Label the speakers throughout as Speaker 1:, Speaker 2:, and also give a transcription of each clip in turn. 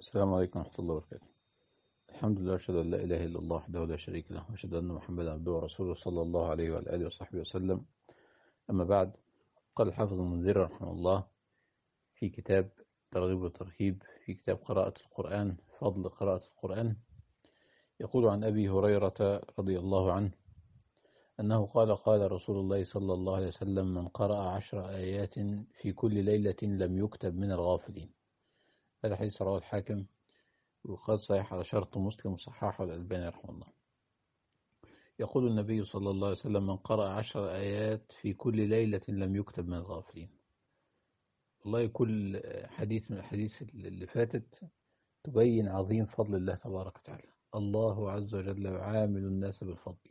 Speaker 1: السلام عليكم ورحمة الله وبركاته الحمد لله أشهد أن لا إله إلا الله وحده لا شريك له وأشهد أن محمدا عبده ورسوله صلى الله عليه وعلى آله وصحبه وسلم أما بعد قال الحافظ المنذر رحمه الله في كتاب ترغيب وترهيب في كتاب قراءة القرآن فضل قراءة القرآن يقول عن أبي هريرة رضي الله عنه أنه قال قال رسول الله صلى الله عليه وسلم من قرأ عشر آيات في كل ليلة لم يكتب من الغافلين هذا حديث رواه الحاكم وقد صحيح على شرط مسلم وصححه الألباني رحمه الله يقول النبي صلى الله عليه وسلم من قرأ عشر آيات في كل ليلة لم يكتب من الغافلين والله كل حديث من الحديث اللي فاتت تبين عظيم فضل الله تبارك وتعالى الله عز وجل يعامل الناس بالفضل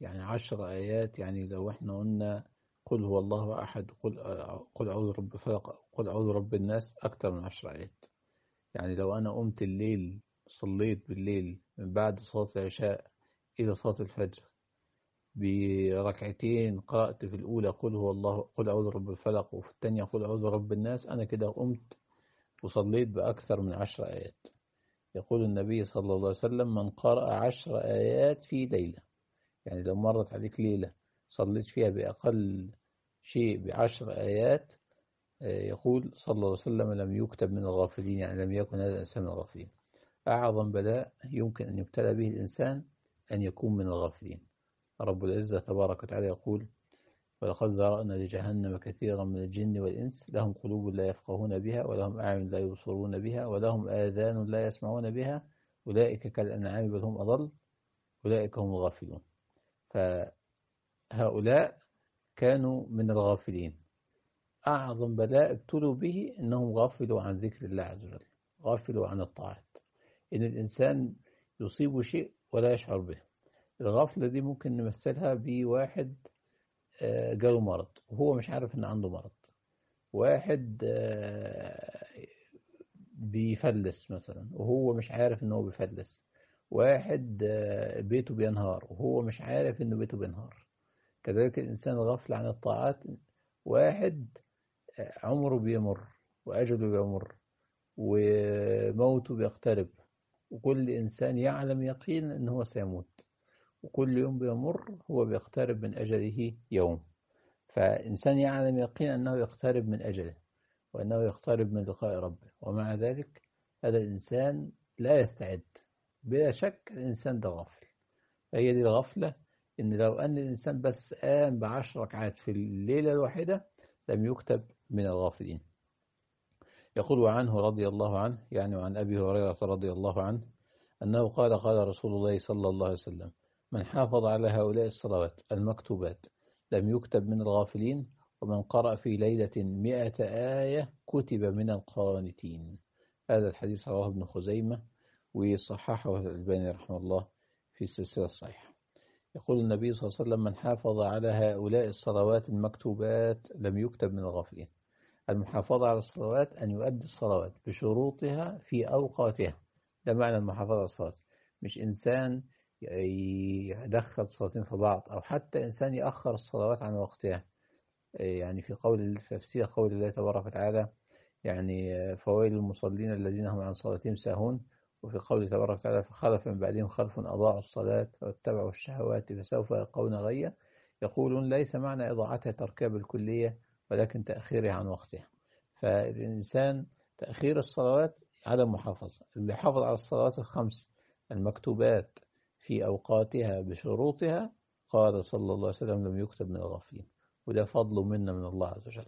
Speaker 1: يعني عشر آيات يعني لو احنا قلنا قل هو الله أحد قل قل أعوذ رب فلق قل أعوذ رب الناس أكثر من عشر آيات يعني لو أنا قمت الليل صليت بالليل من بعد صلاة العشاء إلى صلاة الفجر بركعتين قرأت في الأولى قل هو الله قل أعوذ رب الفلق وفي الثانية قل أعوذ رب الناس أنا كده قمت وصليت بأكثر من عشر آيات يقول النبي صلى الله عليه وسلم من قرأ عشر آيات في ليلة يعني لو مرت عليك ليلة صليت فيها بأقل شيء بعشر آيات آه، يقول صلى الله عليه وسلم لم يكتب من الغافلين يعني لم يكن هذا الإنسان من الغافلين أعظم بلاء يمكن أن يبتلى به الإنسان أن يكون من الغافلين رب العزة تبارك وتعالى يقول ولقد ذرأنا لجهنم كثيرا من الجن والإنس لهم قلوب لا يفقهون بها ولهم أعين لا يبصرون بها ولهم آذان لا يسمعون بها أولئك كالأنعام بل هم أضل أولئك هم الغافلون فهؤلاء كانوا من الغافلين أعظم بلاء ابتلوا به أنهم غافلوا عن ذكر الله عز وجل غافلوا عن الطاعات إن الإنسان يصيب شيء ولا يشعر به الغفلة دي ممكن نمثلها بواحد جاله آه، مرض وهو مش عارف إن عنده مرض واحد آه، بيفلس مثلا وهو مش عارف إن هو بيفلس واحد آه، بيته بينهار وهو مش عارف إن بيته بينهار كذلك الإنسان غفل عن الطاعات واحد عمره بيمر وأجله بيمر وموته بيقترب وكل إنسان يعلم يقينا أنه سيموت وكل يوم بيمر هو بيقترب من أجله يوم فإنسان يعلم يقينا أنه يقترب من أجله وأنه يقترب من لقاء ربه ومع ذلك هذا الإنسان لا يستعد بلا شك الإنسان ده غفل فهي دي الغفلة إن لو أن الإنسان بس قام بعشر ركعات في الليلة الواحدة لم يكتب من الغافلين يقول عنه رضي الله عنه يعني عن أبي هريرة رضي الله عنه أنه قال قال رسول الله صلى الله عليه وسلم من حافظ على هؤلاء الصلوات المكتوبات لم يكتب من الغافلين ومن قرأ في ليلة مئة آية كتب من القانتين هذا الحديث رواه ابن خزيمة وصححه الألباني رحمه الله في السلسلة الصحيحة يقول النبي صلى الله عليه وسلم من حافظ على هؤلاء الصلوات المكتوبات لم يكتب من الغافلين المحافظة على الصلوات أن يؤدي الصلوات بشروطها في أوقاتها ده معنى المحافظة على الصلاة مش إنسان يدخل صلاتين في بعض أو حتى إنسان يأخر الصلوات عن وقتها يعني في قول في تفسير قول الله تبارك وتعالى يعني فويل المصلين الذين هم عن صلاتهم ساهون وفي قوله تبارك وتعالى فخلف من بعدهم خلف أضاعوا الصلاة واتبعوا الشهوات فسوف يلقون غيا يقولون ليس معنى إضاعتها تركها بالكلية ولكن تأخيرها عن وقتها فالإنسان تأخير الصلوات عدم محافظة اللي حافظ على الصلوات الخمس المكتوبات في أوقاتها بشروطها قال صلى الله عليه وسلم لم يكتب من الغافلين وده فضل منا من الله عز وجل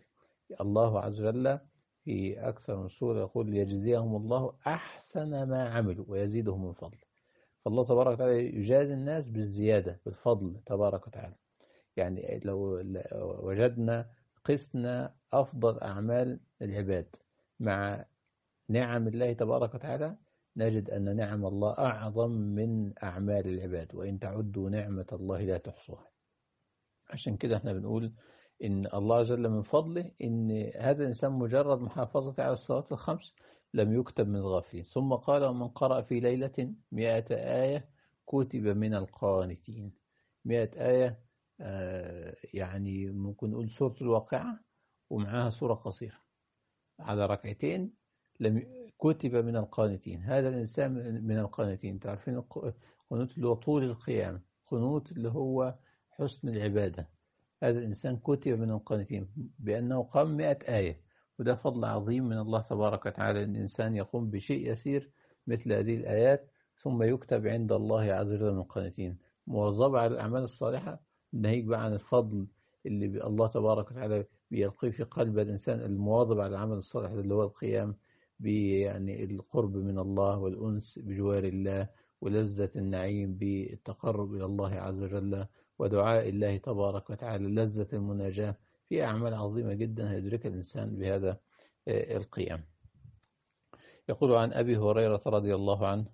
Speaker 1: الله عز وجل في أكثر من سورة يقول ليجزيهم الله أحسن ما عملوا ويزيدهم من فضله فالله تبارك وتعالى يجازي الناس بالزيادة بالفضل تبارك وتعالى يعني لو وجدنا قسنا أفضل أعمال العباد مع نعم الله تبارك وتعالى نجد أن نعم الله أعظم من أعمال العباد وإن تعدوا نعمة الله لا تحصوها عشان كده احنا بنقول إن الله جل من فضله إن هذا الإنسان مجرد محافظة على الصلوات الخمس لم يكتب من الغافلين ثم قال ومن قرأ في ليلة مئة آية كتب من القانتين مئة آية آه، يعني ممكن نقول سورة الواقعة ومعاها سورة قصيرة على ركعتين لم كتب من القانتين هذا الإنسان من القانتين تعرفين القنوت اللي هو طول القيام قنوت اللي هو حسن العبادة هذا الإنسان كتب من القانتين بأنه قام مئة آية وده فضل عظيم من الله تبارك وتعالى أن الإنسان يقوم بشيء يسير مثل هذه الآيات ثم يكتب عند الله عز وجل من القانتين مواظبة على الأعمال الصالحة ناهيك بقى عن الفضل اللي الله تبارك وتعالى بيلقيه في قلب الإنسان المواظب على العمل الصالح اللي هو القيام يعني القرب من الله والأنس بجوار الله ولذة النعيم بالتقرب إلى الله عز وجل ودعاء الله تبارك وتعالى لذة المناجاة في أعمال عظيمة جدا هيدرك الإنسان بهذا آه، القيام يقول عن أبي هريرة رضي الله عنه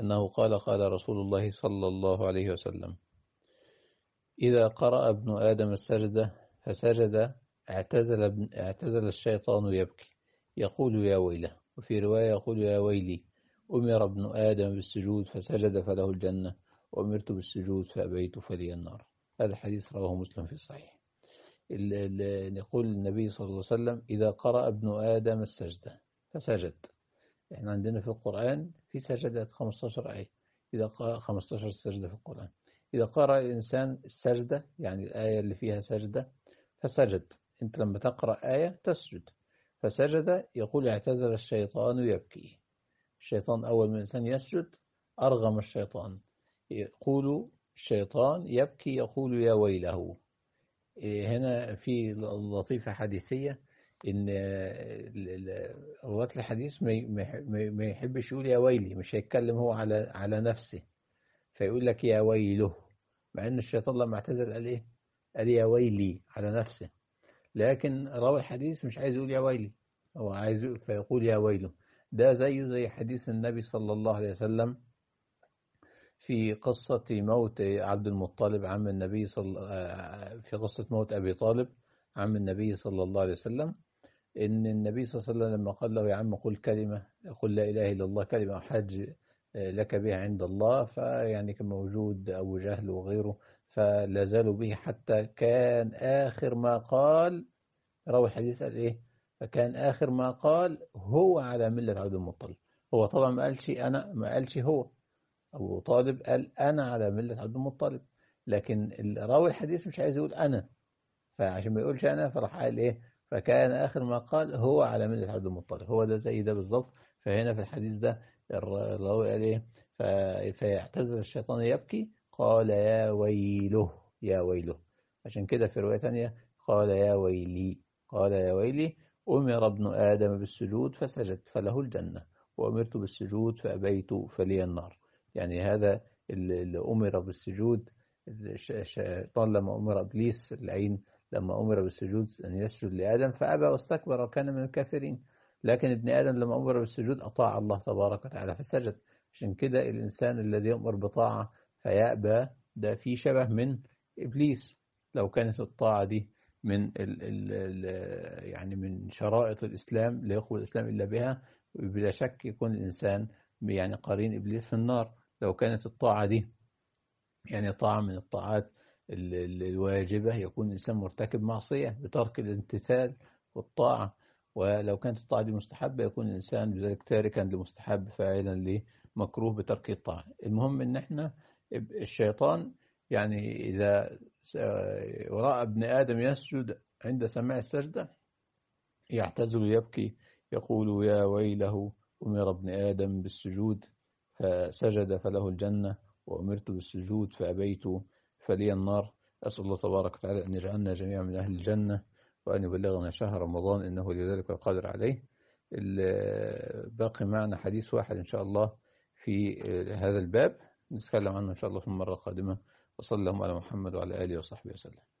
Speaker 1: أنه قال قال رسول الله صلى الله عليه وسلم إذا قرأ ابن آدم السجدة فسجد اعتزل, اعتزل الشيطان يبكي يقول يا ويله وفي رواية يقول يا ويلي أمر ابن آدم بالسجود فسجد فله الجنة وأمرت بالسجود فأبيت فلي النار هذا الحديث رواه مسلم في الصحيح نقول النبي صلى الله عليه وسلم إذا قرأ ابن آدم السجدة فسجد احنا عندنا في القرآن في سجدات 15 آية إذا قرأ 15 سجدة في القرآن إذا قرأ الإنسان السجدة يعني الآية اللي فيها سجدة فسجد أنت لما تقرأ آية تسجد فسجد يقول اعتذر الشيطان يبكي الشيطان أول ما الإنسان يسجد أرغم الشيطان يقول الشيطان يبكي يقول يا ويله إيه، هنا في لطيفة حديثية إن آه، رواة الحديث ما يحبش يقول يا ويلي مش هيتكلم هو على على نفسه فيقول لك يا ويله مع إن الشيطان لما اعتزل قال إيه؟ قال يا ويلي على نفسه لكن راوي الحديث مش عايز يقول يا ويلي هو عايز فيقول يا ويله ده زيه زي حديث النبي صلى الله عليه وسلم في قصة موت عبد المطلب عم النبي صل... آه، في قصة موت أبي طالب عم النبي صلى الله عليه وسلم إن النبي صلى الله عليه وسلم لما قال له يا عم قل كلمة قل لا إله إلا الله كلمة حج آه، لك بها عند الله فيعني كان موجود أبو جهل وغيره فلا زالوا به حتى كان آخر ما قال راوي الحديث قال إيه فكان آخر ما قال هو على ملة عبد المطلب هو طبعا ما قالش أنا ما قالش هو أبو طالب قال أنا على ملة عبد المطلب لكن راوي الحديث مش عايز يقول أنا فعشان ما يقولش أنا فراح قال إيه فكان آخر ما قال هو على ملة عبد المطلب هو ده زي ده بالظبط فهنا في الحديث ده الراوي قال إيه فيعتزل الشيطان يبكي قال يا ويله يا ويله عشان كده في رواية ثانيه قال يا ويلي قال يا ويلي أمر ابن آدم بالسجود فسجد فله الجنة وأمرت بالسجود فأبيت فلي النار يعني هذا اللي أمر بالسجود الشيطان لما أمر إبليس العين لما أمر بالسجود أن يسجد لآدم فأبى واستكبر وكان من الكافرين لكن ابن آدم لما أمر بالسجود أطاع الله تبارك وتعالى فسجد عشان كده الإنسان الذي يؤمر بطاعة فيأبى ده في شبه من إبليس لو كانت الطاعة دي من الـ الـ يعني من شرائط الإسلام لا يخوض الإسلام إلا بها بلا شك يكون الإنسان يعني قرين إبليس في النار لو كانت الطاعة دي يعني طاعة من الطاعات الواجبة يكون الإنسان مرتكب معصية بترك الامتثال والطاعة ولو كانت الطاعة دي مستحبة يكون الإنسان بذلك تاركا لمستحب فاعلا لمكروه بترك الطاعة المهم إن إحنا الشيطان يعني إذا ورأى ابن آدم يسجد عند سماع السجدة يعتزل يبكي يقول يا ويله أمر ابن آدم بالسجود فسجد فله الجنة وأمرت بالسجود فأبيت فلي النار أسأل الله تبارك وتعالى أن يجعلنا جميعا من أهل الجنة وأن يبلغنا شهر رمضان إنه لذلك القادر عليه باقي معنا حديث واحد إن شاء الله في هذا الباب نتكلم عنه إن شاء الله في المرة القادمة وصلى الله على محمد وعلى آله وصحبه وسلم